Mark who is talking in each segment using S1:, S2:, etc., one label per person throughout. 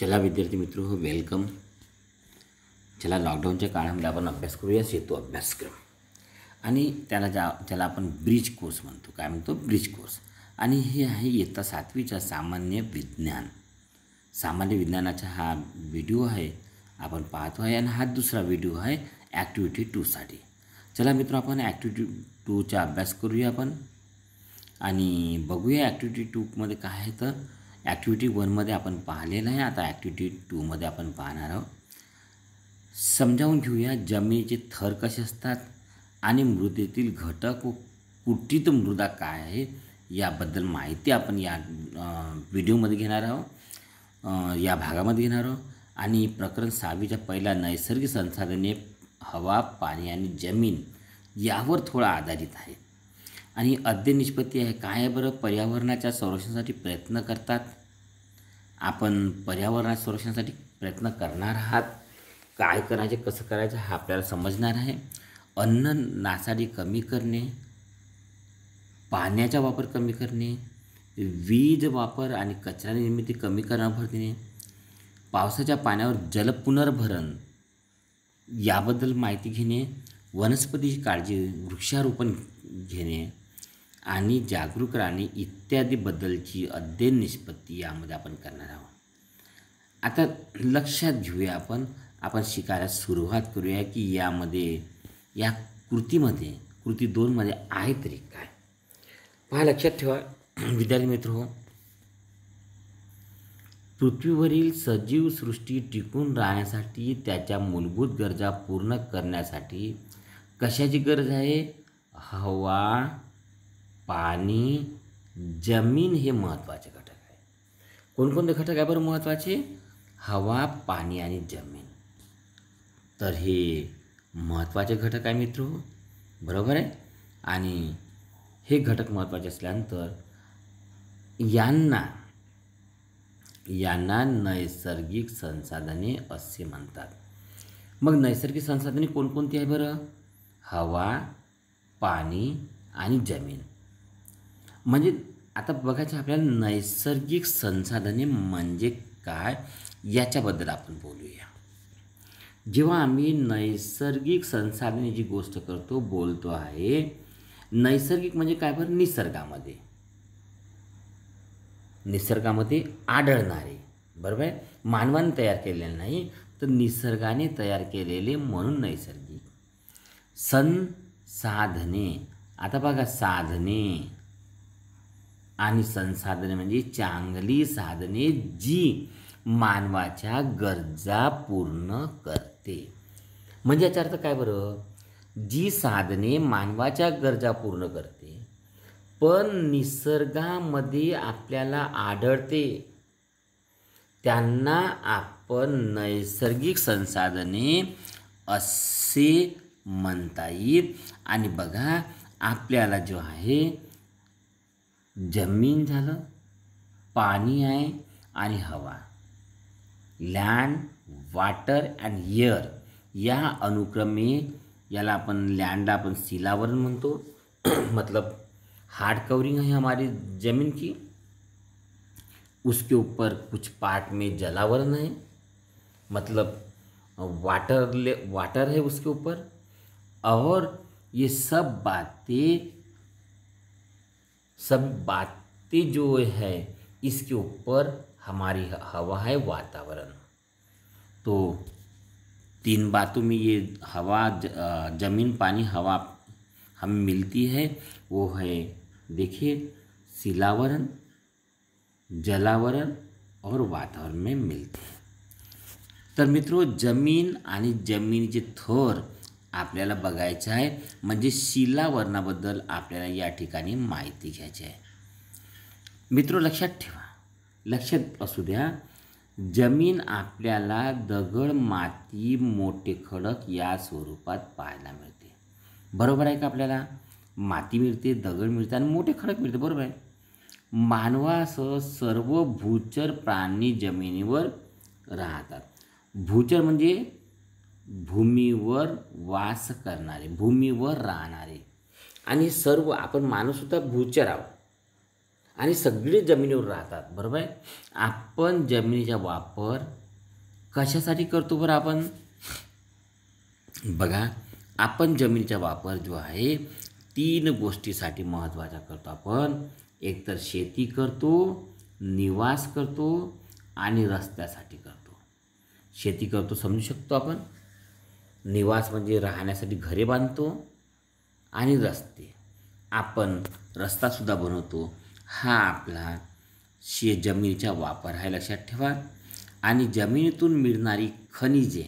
S1: चला विद्यार्थी मित्र वेलकम चला लॉकडाऊनच्या काळामध्ये आपण अभ्यास करूया सेतू अभ्यासक्रम आणि त्याला ज्या ज्याला आपण ब्रिज कोर्स म्हणतो काय म्हणतो ब्रिज कोर्स आणि हे आहे इयत्ता सातवीचा सामान्य विज्ञान सामान्य विज्ञानाचा हा व्हिडिओ आहे आपण पाहतो आहे आणि हा दुसरा व्हिडिओ आहे ॲक्टिव्हिटी टूसाठी चला मित्र आपण ॲक्टिव्हिटी टूचा अभ्यास करूया आपण आणि बघूया ॲक्टिव्हिटी टूमध्ये काय आहे तर ॲक्टिव्हिटी वनमध्ये आपण पाहिलेलं आहे आता ॲक्टिव्हिटी टूमध्ये आपण पाहणार आहोत समजावून घेऊया जमिनीचे थर कसे असतात आणि मृदेतील घटक व कुटीत मृदा काय आहे याबद्दल माहिती आपण या व्हिडिओमध्ये घेणार आहोत या भागामध्ये घेणार आहोत आणि प्रकरण सहावीच्या पहिला नैसर्गिक संसाधने हवा पाणी आणि जमीन यावर थोडा आधारित आहे आणि अद्य निष्पत्ती आहे काय बरं पर्यावरणाच्या संरक्षणासाठी प्रयत्न करतात आपण पर्यावरणाच्या संरक्षणासाठी प्रयत्न करणार आहात काय करायचे कसं करायचं हा आपल्याला समजणार आहे अन्न नासाडी कमी करणे पाण्याचा वापर कमी करणे वीज वापर आणि कचरा निर्मिती कमी करण्यावर भर देणे पावसाच्या पाण्यावर जल पुनर्भरण याबद्दल माहिती घेणे वनस्पतीची काळजी वृक्षारोपण घेणे आणि जागरूक राहणे इत्यादीबद्दलची अध्ययन निष्पत्ती यामध्ये आपण करणार आहोत आता लक्षात घेऊया आपण आपण शिकायला सुरुवात करूया की यामध्ये या कृतीमध्ये कृती दोनमध्ये आहे तरी काय पहा लक्षात ठेवा विद्यार्थी मित्र हो पृथ्वीवरील सजीव सृष्टी टिकून राहण्यासाठी त्याच्या मूलभूत गरजा पूर्ण करण्यासाठी कशाची गरज आहे हवा पाणी जमीन हे महत्त्वाचे घटक आहे कोणकोणते घटक आहे बरं महत्त्वाचे हवा पाणी आणि जमीन तर हे महत्त्वाचे घटक आहे मित्र बरोबर आहे आणि हे घटक महत्त्वाचे असल्यानंतर यांना यांना नैसर्गिक संसाधने असे म्हणतात मग नैसर्गिक संसाधने कोणकोणती आहे बरं हवा पाणी आणि जमीन म्हणजे आता बघायचं आपल्याला नैसर्गिक संसाधने म्हणजे काय याच्याबद्दल आपण बोलूया जेव्हा आम्ही नैसर्गिक संसाधने जी गोष्ट करतो बोलतो आहे नैसर्गिक म्हणजे काय बरं निसर्गामध्ये निसर्गामध्ये आढळणारे बरोबर आहे मानवाने तयार केलेले नाही तर निसर्गाने तयार केलेले म्हणून नैसर्गिक संसाधने आता बघा साधने आणि संसाधने म्हणजे चांगली साधने जी मानवाच्या गरजा पूर्ण करते म्हणजे याचा अर्थ काय बरं जी साधने मानवाच्या गरजा पूर्ण करते पण निसर्गामध्ये आपल्याला आढळते त्यांना आपण नैसर्गिक संसाधने असे म्हणता येईल आणि बघा आपल्याला जो आहे जमीन पानी है आ हवा लैंड वाटर एंड एयर या अनुक्रमे याला लैंड अपन शिलावरण मन तो मतलब हार्ड कवरिंग है हमारी ज़मीन की उसके ऊपर कुछ पार्ट में जलावरण है मतलब वाटर ले वाटर है उसके ऊपर और ये सब बातें सब बातें जो है इसके ऊपर हमारी हवा है वातावरण तो तीन बातों में ये हवा ज़मीन पानी हवा हम मिलती है वो है देखिए शिलावरण जलावरण और वातावरण में मिलते हैं तर मित्रों जमीन जमीन जमिनीचे थर आपल्याला बघायचं आहे म्हणजे शिलावरणाबद्दल आपल्याला या ठिकाणी माहिती घ्यायची आहे मित्र लक्षात ठेवा लक्षात असू द्या जमीन आपल्याला दगड माती मोठे खडक या स्वरूपात पाहायला मिळते बरोबर आहे का आपल्याला माती मिळते दगड मिळते आणि मोठे खडक मिळते बरोबर आहे मानवासह सर्व भूचर प्राणी जमिनीवर राहतात भूचर म्हणजे भूमीवर वास करणारे भूमीवर राहणारे आणि सर्व आपण माणूससुद्धा भूचर आहोत आणि सगळे जमिनीवर राहतात बरोबर आहे आपण जमिनीचा वापर कशासाठी करतो बरं आपण बघा आपण जमिनीचा वापर जो आहे तीन गोष्टीसाठी महत्त्वाचा करतो आपण एकतर शेती करतो निवास करतो आणि रस्त्यासाठी करतो शेती करतो समजू शकतो आपण निवास म्हणजे राहण्यासाठी घरे बांधतो आणि रस्ते आपण रस्तासुद्धा बनवतो हा आपला शे जमिनीचा वापर आहे लक्षात ठेवा आणि जमिनीतून मिळणारी खनिजे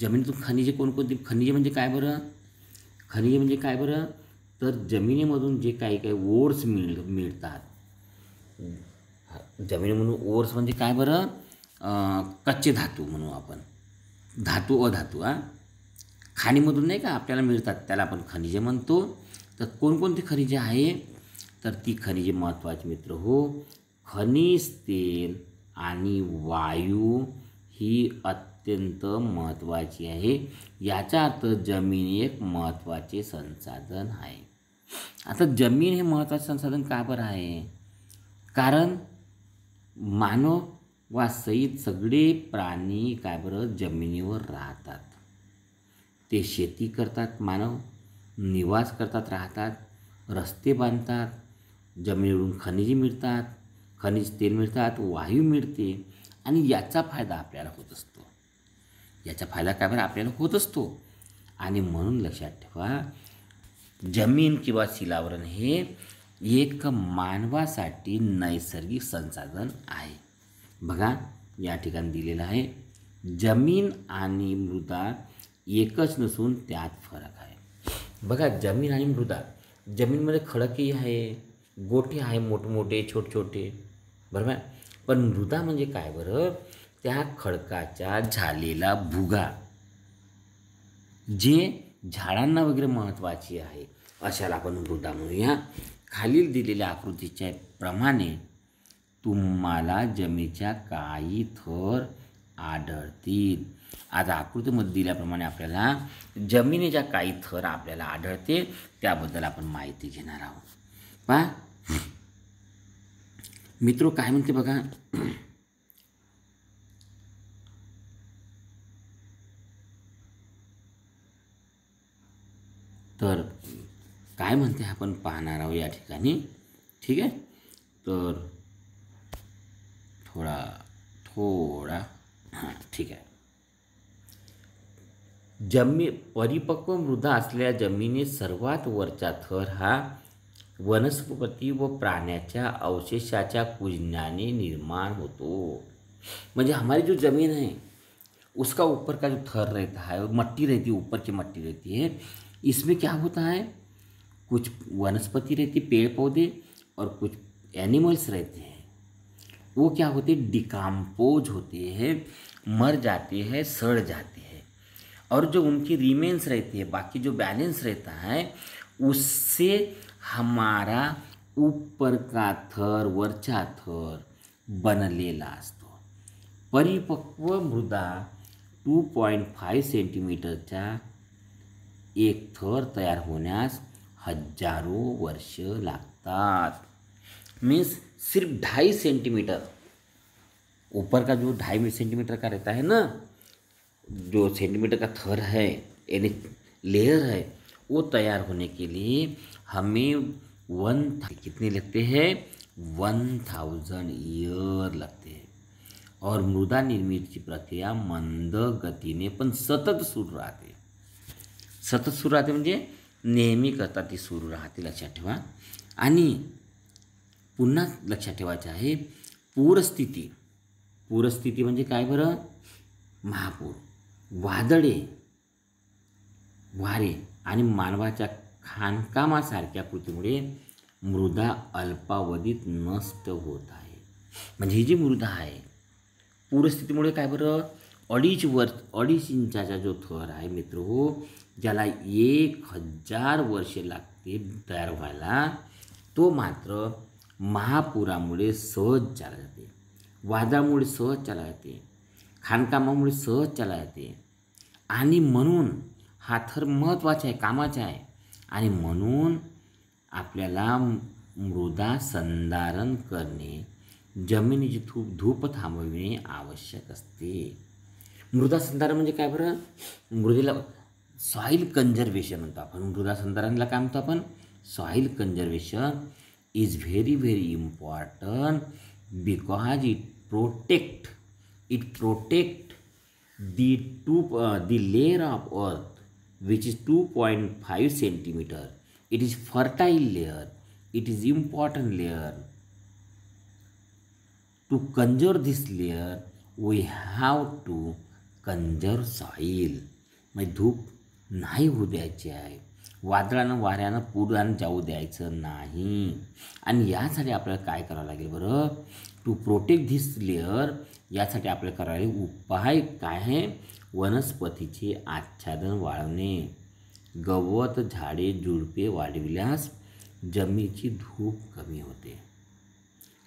S1: जमिनीतून खनिजे कोणकोणती खनिजे म्हणजे काय बरं खनिजे म्हणजे काय बरं तर जमिनीमधून जे काही काही ओड्स मिळ मिळतात जमिनीमधून ओर्स म्हणजे काय बरं कच्चे धातू म्हणू आपण धातू अधातू हां खाणीमधून नाही का आपल्याला मिळतात त्याला आपण खनिजे म्हणतो तर कोणकोणती खनिजे आहे तर ती खनिजे महत्त्वाची मित्र हो खनिज तेल आणि वायू ही अत्यंत महत्त्वाची आहे याचा अर्थ जमीन एक महत्त्वाचे संसाधन आहे आता जमीन हे महत्त्वाचे संसाधन का बरं आहे कारण मानव वा सहित सगळे प्राणी काय बरं जमिनीवर राहतात ते शेती करतात मानव निवास करतात राहतात रस्ते बांधतात जमिनीवरून खनिजे मिळतात खनिज तेल मिळतात वायू मिळते आणि याचा फायदा आपल्याला होत असतो याचा फायदा काय बरं आपल्याला होत असतो आणि म्हणून लक्षात ठेवा जमीन किंवा शिलावरण हे एक मानवासाठी नैसर्गिक संसाधन आहे बघा या ठिकाणी दिलेलं आहे जमीन आणि मृदा एकच नसून त्यात फरक आहे बघा जमीन आणि मृदा जमीनमध्ये खडकी आहे गोठे आहे मोठमोठे छोटे बरोबर पण मृदा म्हणजे काय बरं त्या खडकाच्या झालेला भुगा जे झाडांना वगैरे महत्त्वाची आहे अशाला आपण मृदा म्हणूया खालील दिलेल्या आकृतीच्या प्रमाणे तुम्हाला जमीच्या काही थर आढळतील आज आकृतीमध्ये दिल्याप्रमाणे आपल्याला जमिनीच्या काही थर आपल्याला आढळते त्याबद्दल आपण माहिती घेणार आहोत पहा मित्रो काय म्हणते बघा तर काय म्हणते आपण पाहणार आहोत या ठिकाणी ठीक आहे तर थोडा थोडा हां ठीक आहे जमी परिपक्व मृदा आने जमीनी सर्वात वरचा थर हा वनस्पति व प्राण्याच्या अवशेषा कुजना निर्माण होतो म्हणजे हमारी जो ज़मीन है उसका ऊपर का जो थर रहता है मट्टी रहती है ऊपर की मट्टी रहती है इसमें क्या होता है कुछ वनस्पति रहती पेड़ पौधे और कुछ एनिमल्स रहते हैं वो क्या होते डिकाम्पोज होते हैं मर जाते हैं सड़ जाते हैं और जो उनकी रिमेन्स रहती है बाकी जो बैलेंस रहता है उससे हमारा ऊपर का थर वर्चा थर ले असतो परिपक्व मृदा टू फाइव सेंटीमीटर का एक थर तैयार होनेस हजारों वर्ष लगता मीन्स सिर्फ ढाई सेंटीमीटर ऊपर का जो ढाई सेंटीमीटर का रहता है ना जो सेंटीमीटर का थर है यानी लेयर है वो तैयार होने के लिए हमें वन कितने लगते हैं वन थाउजेंड ईयर लगते हैं और मृदा निर्मितीची प्रक्रिया मंद गतीने पण सतत सुरू राहते सतत सुरू राहते म्हणजे नेहमी करता ती सुरू राहते लक्षात ठेवा आणि पुन्हा लक्षात ठेवायचं आहे पूरस्थिती पूरस्थिती म्हणजे काय बरं महापूर वादळे वारे आणि मानवाच्या खाणकामासारख्या कृतीमुळे मृदा अल्पावधीत नष्ट होत आहे म्हणजे ही जी मृदा आहे पूरस्थितीमुळे काय बरं अडीच वर्ष अडीच इंचाचा जो थर आहे मित्र हो ज्याला एक हजार वर्षे लागते तयार व्हायला तो मात्र महापुरामुळे सहज चाला जाते वादळामुळे सहज चाला जाते खाणकामामुळे सहज चाला जाते आणि म्हणून हा थर महत्त्वाचा आहे कामाचा आहे आणि म्हणून आपल्याला मृदा संधारण करणे जमिनीची धूप धूप थांबविणे आवश्यक असते मृदा संधारण म्हणजे काय बरं मृदेला सॉईल कन्झर्वेशन म्हणतो आपण मृदा संधारणला काय म्हणतो आपण soil conservation is very very important because it protect it protect the two uh, the layer of earth which is 2.5 centimeter it is fertile layer it is important layer to conserve this layer we have to conserve soil म्हणजे धूप नाही होऊ द्यायची आहे वादळानं वाऱ्यानं पुरानं जाऊ द्यायचं नाही आणि यासाठी आपल्याला काय करावं लागेल बरं टू प्रोटेक्ट धिस लेअर यासाठी आपले करावे उपाय काय आहे वनस्पतीचे आच्छादन वाढवणे गवत झाडे झुडपे वाढविल्यास जमिनीची धूप कमी होते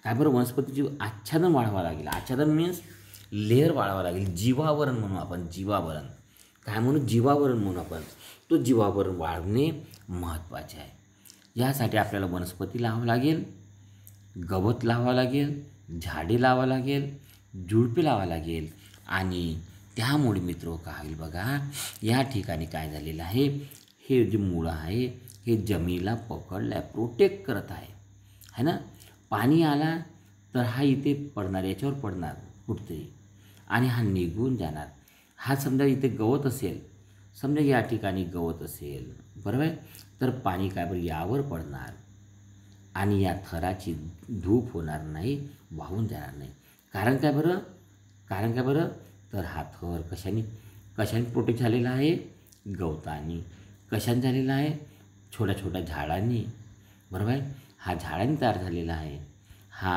S1: काय बरं वनस्पतीची आच्छादन वाढवावं लागेल आच्छादन मीन्स लेअर वाढवावं लागेल जीवावरण म्हणू आपण जीवावरण काय म्हणू जीवावरण म्हणू आपण तो जीवावरण वाढवणे महत्त्वाचे आहे यासाठी आपल्याला वनस्पती लावावं लागेल गवत लावावं लागेल झाडे लावावं लागेल झुडपे लावा लागेल आणि त्यामुळे मित्र काय होईल बघा या ठिकाणी काय झालेलं आहे हे जे मुळं आहे हे जमिनीला पकडलं आहे प्रोटेक्ट करत आहे है ना पाणी आला तर हा इथे पडणार याच्यावर पडणार कुठतरी आणि हा निघून जाणार हा समजा इथे गवत असेल समजा या ठिकाणी गवत असेल बरोबर आहे तर पाणी काय बरं यावर पडणार आणि या थराची धूप होणार नाही वाहून जाणार नाही कारण काय बरं कारण काय बरं तर हा थर कशाने कशाने प्रोटेक्ट झालेला आहे गवताने कशाने झालेला आहे छोट्या छोट्या झाडांनी बरोबर आहे हा झाडाने तयार झालेला आहे हा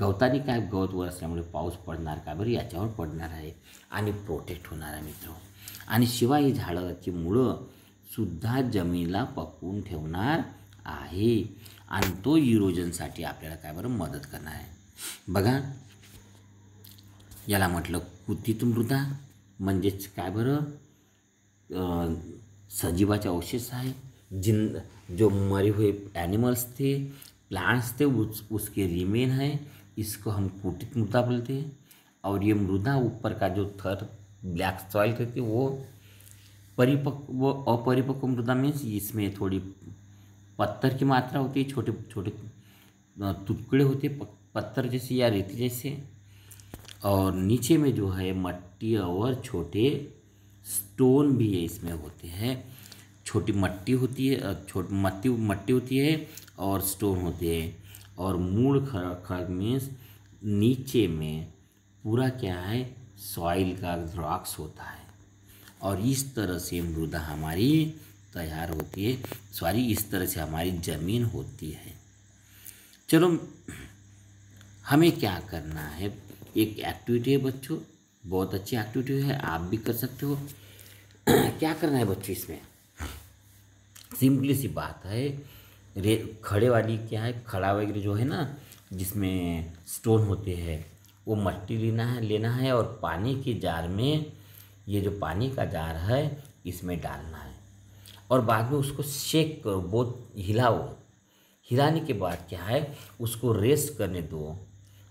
S1: गवताने काय गवत असल्यामुळे पाऊस पडणार काय बरं याच्यावर पडणार आहे आणि प्रोटेक्ट होणार आहे मित्र आणि शिवाय ही झाडाची मुळं सुद्धा जमिनीला पकवून ठेवणार आहे आणि तो इरोजनसाठी आपल्याला काय बरं मदत करणार आहे बघा यहाँ म्हटलं कृतित मृदा म्हणजेच का बर सजीवाच अवशेष है जिन जो मरे हुए एनिमल्स थे प्लांट्स थे उस उसके रिमेन है इसको हम कुटित मृदा बोलते हैं और ये मृदा ऊपर का जो थर ब्लैक सॉइल करके वो परिपक्व वो अपरिपक्व मृदा मीन्स इसमें थोड़ी पत्थर की मात्रा होती है छोटे छोटे टुकड़े होते पत्थर जैसे या रेती जैसे और नीचे में जो है मट्टी और छोटे स्टोन भी है इसमें होते हैं छोटी मट्टी होती है छोट मट्टी मट्टी होती है और स्टोन होते हैं और मूल खड़क मीन्स नीचे में पूरा क्या है सॉइल का रॉक्स होता है और इस तरह से मृदा हमारी तैयार होती है सॉरी इस तरह से हमारी ज़मीन होती है चलो हमें क्या करना है एक एक्टिविटी है बच्चों बहुत अच्छी एक्टिविटी है आप भी कर सकते हो क्या करना है बच्चों इसमें सिंपली सी बात है रे खड़े वाली क्या है खड़ा वगैरह जो है ना जिसमें स्टोन होते हैं वो मट्टी लेना है लेना है और पानी के जार में ये जो पानी का जार है इसमें डालना है और बाद में उसको शेक करो बहुत हिलाओ हिलाने के बाद क्या है उसको रेस्ट करने दो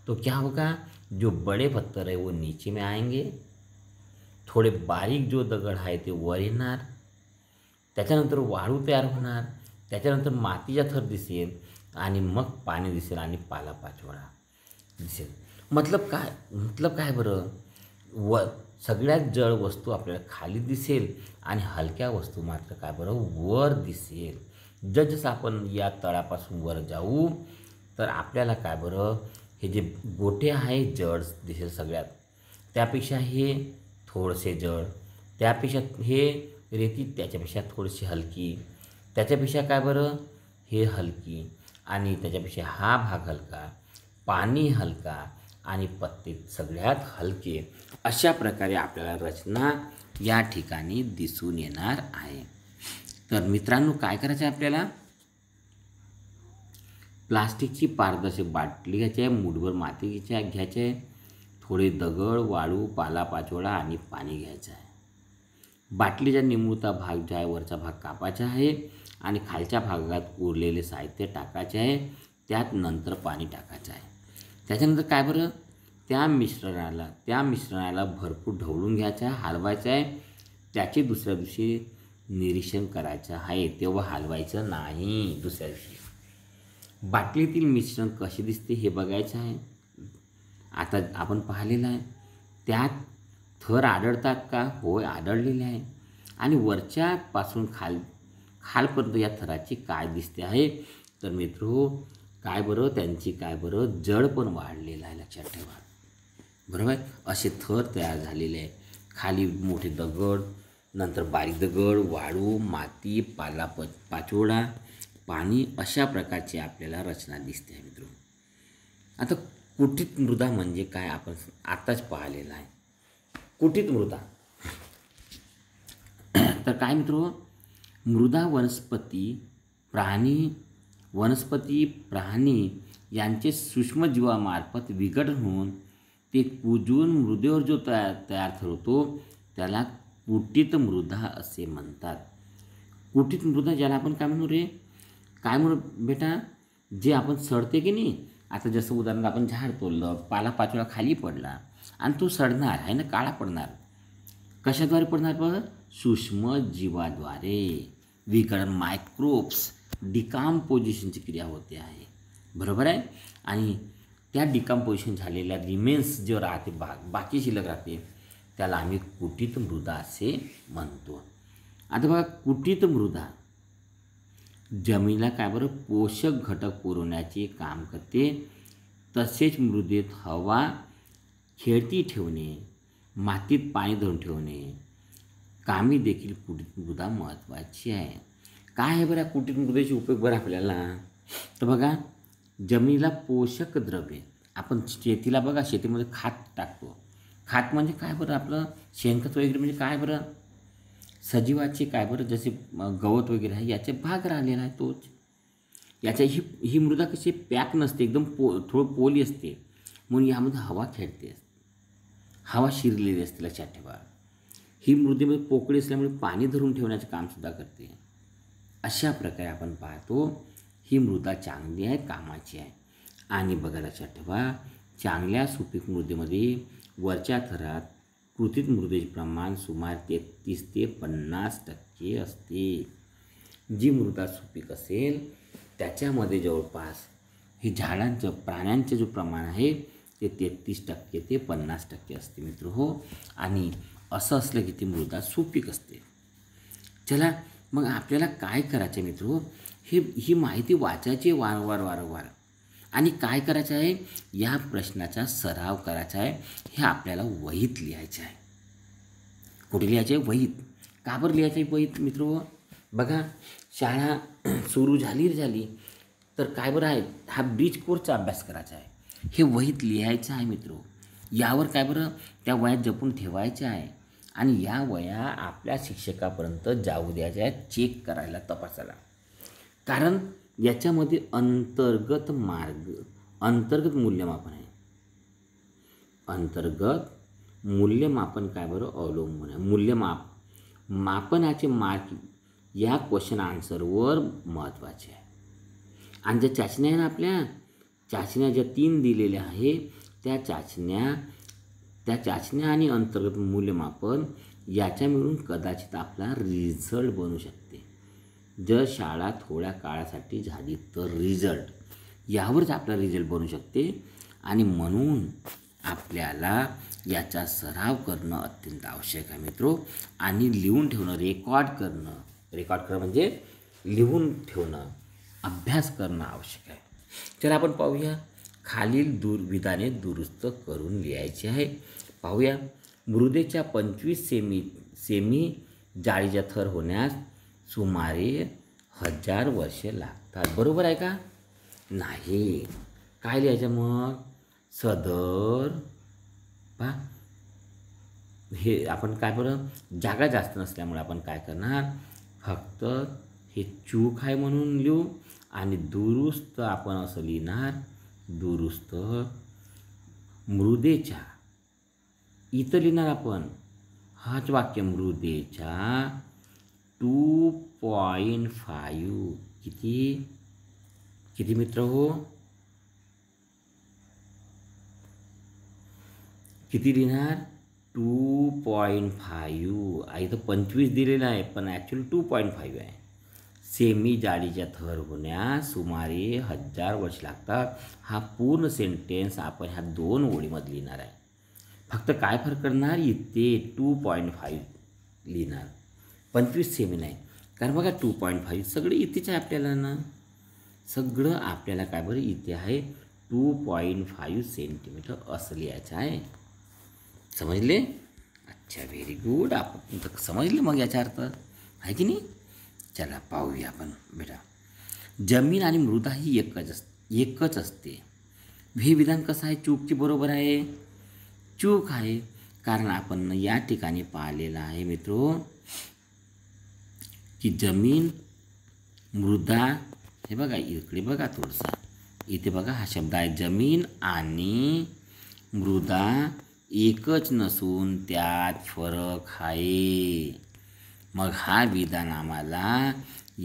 S1: तो क्या होगा जो बड़े पत्थर है वो नीचे में आएंगे थोडे बारीक जो दगड आहे ते वर येणार त्याच्यानंतर वाळू तयार होणार त्याच्यानंतर मातीचा थर दिसेल आणि मग पाणी दिसेल आणि पालापाचोळा दिसेल मतलब काय मतलब काय बरं व सगळ्यात जड वस्तू आपल्याला खाली दिसेल आणि हलक्या वस्तू मात्र काय बरं वर दिसेल जसजसं आपण या तळापासून वर जाऊ तर आपल्याला काय बरं हे जे गोटे आहे जड दिसेल सगळ्यात त्यापेक्षा हे थोडेसे जड त्यापेक्षा हे रेती त्याच्यापेक्षा थोडीशी हलकी त्याच्यापेक्षा काय बरं हे हलकी आणि त्याच्यापेक्षा हा भाग हलका पाणी हलका आणि पत्ते सगळ्यात हलके अशा प्रकारे आपल्याला रचना या ठिकाणी दिसून येणार आहे तर मित्रांनो काय करायचं आहे आपल्याला प्लास्टिकची पारदर्शक बाटली घ्यायची आहे मुठभर मातीच्या घ्यायचे आहे थोडे दगड वाळू पालापाचोळा आणि पाणी घ्यायचं आहे बाटलीचा निमुळता भाग जो आहे वरचा भाग कापायचा आहे आणि खालच्या भागात उरलेले साहित्य टाकायचे आहे त्यात नंतर पाणी टाकायचं आहे त्याच्यानंतर काय बरं त्या मिश्रणाला त्या मिश्रणाला भरपूर ढवळून घ्यायचं आहे हलवायचं आहे त्याचे दुसऱ्या दिवशी निरीक्षण करायचं आहे तेव्हा हलवायचं नाही दुसऱ्या दिवशी बाटलीतील मिश्रण कसे दिसते हे बघायचं आहे आता आपण पाहिलेलं आहे त्यात थर आढळतात का होय आढळलेले आहे आणि वरच्यापासून खाल खालपर्यंत या थराची काय दिसते आहे तर मित्रो काय बरं त्यांची काय बरं जड पण वाढलेलं आहे लक्षात ठेवा बरोबर आहे असे थर तयार झालेले आहे खाली मोठे दगड नंतर बारीक दगड वाळू माती पाला प पाचोळा पाणी अशा प्रकारची आपल्याला रचना दिसते आहे मित्र आता कुटीत मृदा म्हणजे काय आपण आताच पाहिलेलं आहे कुटीत मृदा तर काय मित्र मृदा वनस्पती प्राणी वनस्पती प्राणी यांचे सूक्ष्मजीवामार्फत विघटन होऊन ते कुजून मृदेवर जो तयार तयार ठरवतो त्याला कुटीत मृदा असे म्हणतात कुटीत मृदा ज्याला आपण काय म्हणू रे काय म्हणून बेटा जे आपण सडते की नाही आता जसं उदाहरण आपण झाड तोडलं पाला पाचोळा खाली पडला आणि तो सडणार आहे ना काळा पडणार कशाद्वारे पडणार बघ सूक्ष्म जीवाद्वारे विकरण मायक्रोब्स डिकाम्पोजिशनची क्रिया होते आहे बरोबर आहे आणि त्या डिकाम्पोजिशन झालेल्या रिमेन्स जे राहते बा बाकी शिल्लक राहते त्याला आम्ही कुटीत मृदा असे म्हणतो आता बघा कुटीत मृदा जमिनीला काय बरं पोषक घटक पुरवण्याचे काम करते तसेच मृदेत हवा खेळती ठेवणे मातीत पाणी धरून ठेवणे कामी देखील कुटीत मृदा महत्त्वाची आहे काय आहे बरं कुटीत मृदेचे उपयोग बरं आपल्याला तर बघा जमिनीला पोषक द्रव्ये आपण शेतीला बघा शेतीमध्ये खात टाकतो खात म्हणजे काय बरं आपलं शेणखत वगैरे म्हणजे काय बरं सजीवाचे काय बरं जसे गवत वगैरे आहे याचे भाग राहिलेला आहे तोच याच्या ही ही मृदा कशी पॅक नसते एकदम पो थोडं पोली असते म्हणून यामध्ये हवा खेळते हवा शिरलेली असते लक्षात ठेवा ही मृदेमध्ये पोकळी असल्यामुळे पाणी धरून ठेवण्याचं कामसुद्धा करते अशा प्रकारे आपण पाहतो ही मृदा चांगली आहे कामाची आहे आणि बघा लक्षात ठेवा चांगल्या सुपीक मृदेमध्ये वरच्या थरात कृतीत मृदेचे प्रमाण सुमार तेहतीस ते पन्नास टक्के असते जी मृदा सुपीक असेल त्याच्यामध्ये जवळपास हे झाडांचं प्राण्यांचं जो प्रमाण आहे ते तेहतीस टक्के ते पन्नास टक्के असते मित्र हो आणि असं असलं की ती मृदा सुपीक असते चला मग आपल्याला काय करायचं मित्र हो हे ही माहिती वाचायची वारंवार वारंवार आणि काय करायचं आहे या प्रश्नाचा सराव करायचा आहे हे आपल्याला वहीत लिहायचं आहे कुठे लिहायचं आहे वहीत का बरं लिहायचं आहे वहीत मित्र बघा शाळा सुरू झाली झाली तर काय बरं आहे हा ब्रिज कोर्सचा अभ्यास करायचा आहे हे वहीत लिहायचं आहे मित्र यावर काय बरं त्या वयात जपून ठेवायचं आहे आणि या वया आपल्या शिक्षकापर्यंत जाऊ द्यायच्या चेक करायला तपासायला कारण याच्यामध्ये अंतर्गत मार्ग अंतर्गत मूल्यमापन आहे अंतर्गत मूल्यमापन काय बरं अवलंबून आहे मूल्यमाप मापनाचे मार्क या क्वेश्चन आन्सरवर महत्त्वाचे आहे आणि ज्या चाचण्या आहे ना आपल्या चाचण्या ज्या तीन दिलेल्या आहे त्या चाचण्या त्या चाचण्या आणि अंतर्गत मूल्यमापन याच्या मिळून कदाचित आपला रिझल्ट बनू शकतो जर शाळा थोड्या काळासाठी झाली तर रिझल्ट यावरच आपला रिझल्ट बनू शकते आणि म्हणून आपल्याला याचा सराव करणं अत्यंत आवश्यक आहे मित्रो आणि लिहून ठेवणं रेकॉर्ड करणं रेकॉर्ड करणं म्हणजे लिहून ठेवणं अभ्यास करणं आवश्यक आहे चला आपण पाहूया खालील दुर्विधाने दुरुस्त करून लिहायचे आहे पाहूया मृदेच्या पंचवीस सेमी सेमी जाळीच्या थर होण्यास सुमारे हजार वर्षे लागतात बरोबर आहे का नाही काय लिहायचं मग सदर पा हे आपण काय बरं जागा जास्त नसल्यामुळे आपण काय करणार फक्त हे चूक आहे म्हणून लिहू आणि दुरुस्त आपण असं लिहिणार दुरुस्त मृदेच्या इथं लिहिणार आपण हाच वाक्य मृदेच्या टू पॉईंट फाईव्ह किती किती मित्र हो किती लिहिणार टू पॉईंट फाईव्ह आई तर पंचवीस दिलेलं आहे पण ॲक्च्युली टू पॉईंट फाईव्ह आहे सेमी जाडीच्या थर होण्यास सुमारे हजार वर्ष लागतात हा पूर्ण सेंटेन्स आपण ह्या दोन ओळीमध्ये लिहिणार आहे फक्त काय फरक करणार इथे टू पॉईंट फाईव्ह लिहिणार पंचवीस सेमी आहे कारण बघा टू पॉईंट फाईव्ह सगळं इथेच आहे आपल्याला ना सगळं आपल्याला काय बरं इथे आहे टू पॉईंट फाईव्ह सेंटीमीटर असं लिहायचं आहे समजले अच्छा व्हेरी गुड आपण तर समजले मग याचा अर्थ आहे की नाही चला पाहूया आपण बेटा जमीन आणि मृदा ही एकच अस एकच असते हे विधान कसं आहे चूकची बरोबर आहे चूक आहे कारण आपण या ठिकाणी पाहिलेलं आहे मित्रो की जमीन मृदा हे बघा इकडे बघा थोडसा इथे बघा हा शब्द आहे जमीन आणि मृदा एकच नसून त्यात फरक आहे मग हा विधान आम्हाला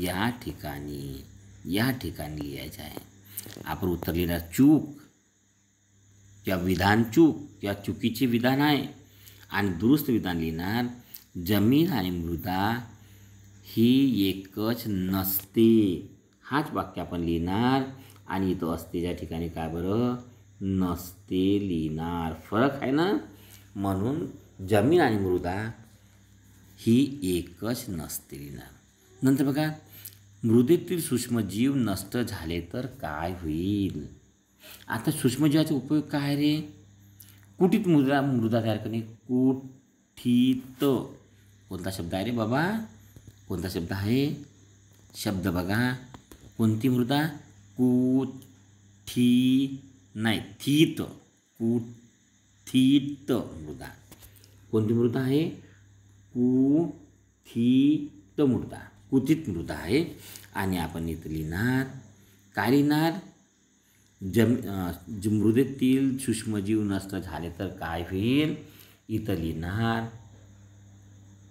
S1: या ठिकाणी या ठिकाणी लिहायचं आहे आपण उतरलेला चूक किंवा विधान चूक किंवा चुकीचे विधान आहे आणि दुरुस्त विधान लिहिणार जमीन आणि मृदा ही एकच नसते हाच वाक्य आपण लिहिणार आणि तो असते ज्या ठिकाणी काय बरं नसते लिहिणार फरक आहे ना म्हणून जमीन आणि मृदा ही एकच नसते लिहिणार नंतर बघा मृदेतील सूक्ष्मजीव नष्ट झाले तर काय होईल आता सूक्ष्मजीवाचा उपयोग काय रे कुटीत मृदा मृदा तयार करणे कुठीत कोणता शब्द आहे रे बाबा कोणता शब्द आहे शब्द बघा कोणती मृदा कुठी नाही थीत कुथित मृदा कोणती मृदा आहे कुथित मृदा कुथित मृदा आहे आणि आपण इथं लिहिणार काय लिहिणार जम मृदेतील सूक्ष्मजीव नष्ट झाले तर काय होईल इथं लिहिणार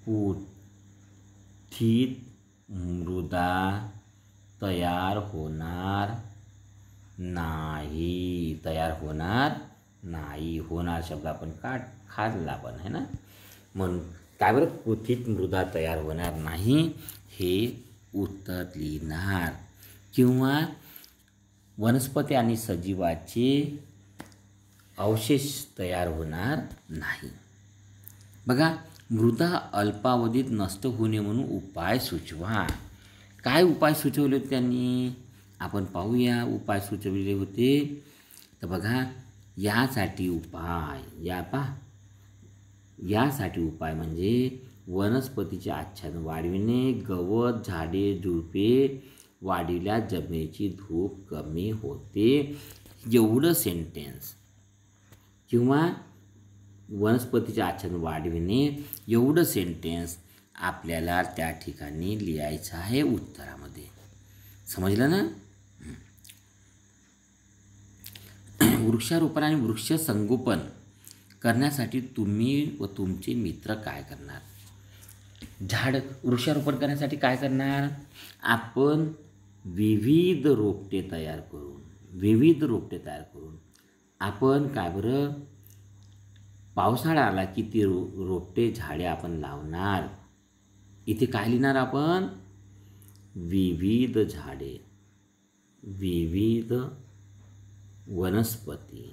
S1: कुठ स्थित मृदा तयार होणार नाही तयार होणार नाही होणार शब्द आपण का खाल्ला पण है ना म्हणून काय बरं मृदा तयार होणार नाही हे उत्तर लिहिणार किंवा वनस्पती आणि सजीवाचे अवशेष तयार होणार नाही बघा मृदा अल्पावधीत नष्ट होणे म्हणून उपाय सुचवा काय उपाय सुचवले होते त्यांनी आपण पाहूया उपाय सुचवले होते तर बघा यासाठी उपाय या पा यासाठी उपाय म्हणजे वनस्पतीचे आच्छादन वाढविणे गवत झाडे झुडपे वाढीला जमिनीची धूप कमी होते एवढं सेंटेन्स किंवा वनस्पतीचे आचरण वाढविणे एवढं सेंटेन्स आपल्याला त्या ठिकाणी लिहायचं आहे उत्तरामध्ये समजलं ना वृक्षारोपण आणि वृक्ष संगोपन करण्यासाठी तुम्ही व तुमचे मित्र काय करणार झाड वृक्षारोपण करण्यासाठी काय करणार आपण विविध रोपटे तयार करून विविध रोपटे तयार करून आपण काय बरं पावसाळा आला की ती रो रोपटे झाडे आपण लावणार इथे काय लिहिणार आपण विविध झाडे विविध वनस्पती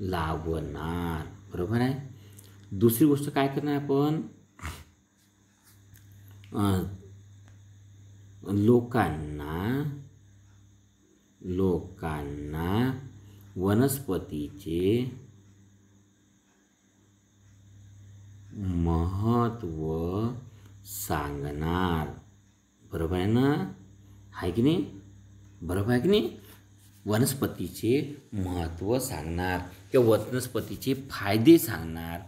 S1: लावणार बरोबर आहे दुसरी गोष्ट काय करणार आपण लोकांना लोकांना वनस्पतीचे महत्त्व सांगणार बरोबर आहे ना आहे की नाही बरोबर आहे की नाही वनस्पतीचे महत्त्व सांगणार किंवा वनस्पतीचे फायदे सांगणार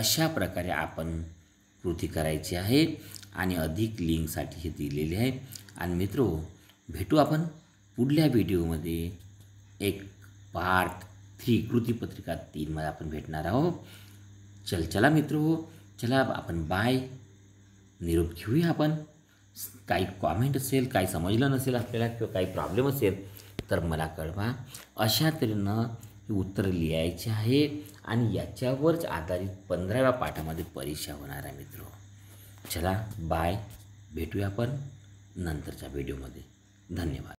S1: अशा प्रकारे आपण कृती करायची आहे आणि अधिक लिंकसाठी हे दिलेले आहे आणि मित्रो भेटू आपण पुढल्या व्हिडिओमध्ये एक पार्ट थ्री कृतीपत्रिका तीनमध्ये आपण भेटणार आहोत चल चला मित्र हो चला आपण बाय निरोप घेऊया आपण काही कॉमेंट असेल काही समजलं नसेल आपल्याला किंवा काही प्रॉब्लेम असेल तर मला कळवा अशा तऱ्हेनं उत्तर लिहायचे आहे आणि याच्यावरच आधारित पंधराव्या पाठामध्ये परीक्षा होणार आहे मित्र चला बाय भेटूया आपण नंतरच्या व्हिडिओमध्ये धन्यवाद